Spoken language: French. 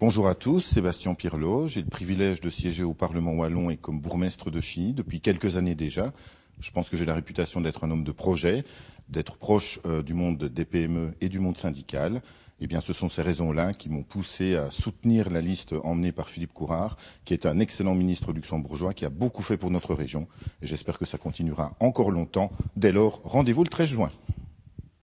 Bonjour à tous, Sébastien Pirlo. J'ai le privilège de siéger au Parlement wallon et comme bourgmestre de Chine depuis quelques années déjà. Je pense que j'ai la réputation d'être un homme de projet, d'être proche euh, du monde des PME et du monde syndical. Eh bien, ce sont ces raisons-là qui m'ont poussé à soutenir la liste emmenée par Philippe Courard, qui est un excellent ministre luxembourgeois, qui a beaucoup fait pour notre région. Et j'espère que ça continuera encore longtemps. Dès lors, rendez-vous le 13 juin.